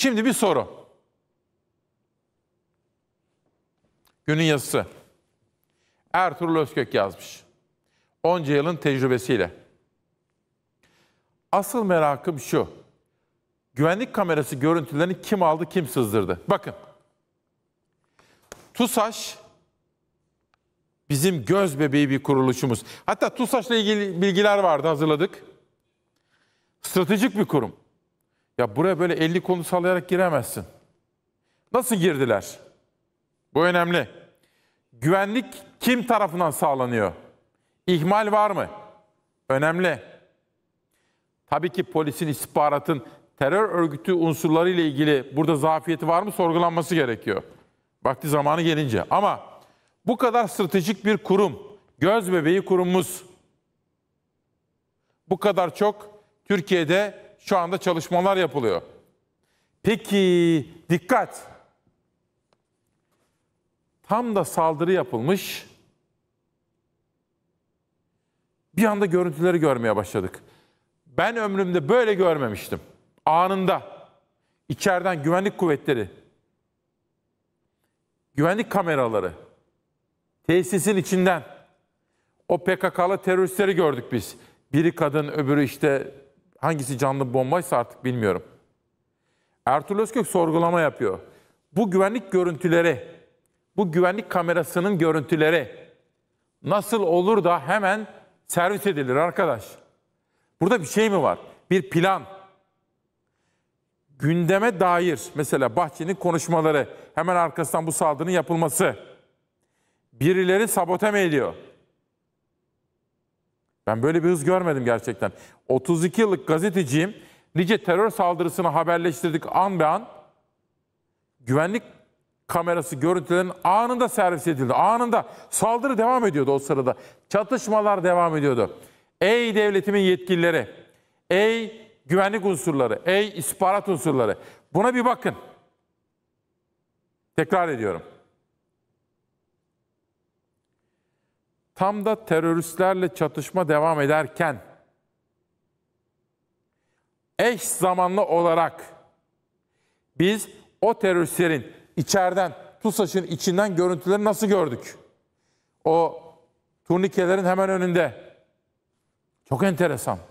Şimdi bir soru. Günün yazısı. Ertuğrul Özkök yazmış. Onca yılın tecrübesiyle. Asıl merakım şu. Güvenlik kamerası görüntülerini kim aldı, kim sızdırdı? Bakın. TUSAŞ bizim göz bebeği bir kuruluşumuz. Hatta TUSAŞ'la ilgili bilgiler vardı hazırladık. Stratejik bir kurum. Ya buraya böyle 50 konu sallayarak giremezsin. Nasıl girdiler? Bu önemli. Güvenlik kim tarafından sağlanıyor? İhmal var mı? Önemli. Tabii ki polisin, istihbaratın terör örgütü unsurları ile ilgili burada zafiyeti var mı sorgulanması gerekiyor. Vakti zamanı gelince. Ama bu kadar stratejik bir kurum, göz bebeği kurumumuz bu kadar çok Türkiye'de şu anda çalışmalar yapılıyor. Peki dikkat. Tam da saldırı yapılmış. Bir anda görüntüleri görmeye başladık. Ben ömrümde böyle görmemiştim. Anında içeriden güvenlik kuvvetleri, güvenlik kameraları, tesisin içinden o PKK'lı teröristleri gördük biz. Biri kadın, öbürü işte hangisi canlı bombaysa artık bilmiyorum. Ertuğrul Özkök sorgulama yapıyor. Bu güvenlik görüntüleri, bu güvenlik kamerasının görüntüleri nasıl olur da hemen servis edilir arkadaş? Burada bir şey mi var? Bir plan. Gündeme dair mesela Bahçeli'nin konuşmaları, hemen arkasından bu saldırının yapılması. Birileri sabote mi ediyor? Ben böyle bir hız görmedim gerçekten. 32 yıllık gazeteciyim. Nice terör saldırısını haberleştirdik an be an. Güvenlik kamerası görüntülerin anında servis edildi. Anında saldırı devam ediyordu o sırada. Çatışmalar devam ediyordu. Ey devletimin yetkilileri, ey güvenlik unsurları, ey isparat unsurları. Buna bir bakın. Tekrar ediyorum. tam da teröristlerle çatışma devam ederken eş zamanlı olarak biz o teröristlerin içeriden TUSAŞ'ın içinden görüntüleri nasıl gördük? O turnikelerin hemen önünde. Çok enteresan.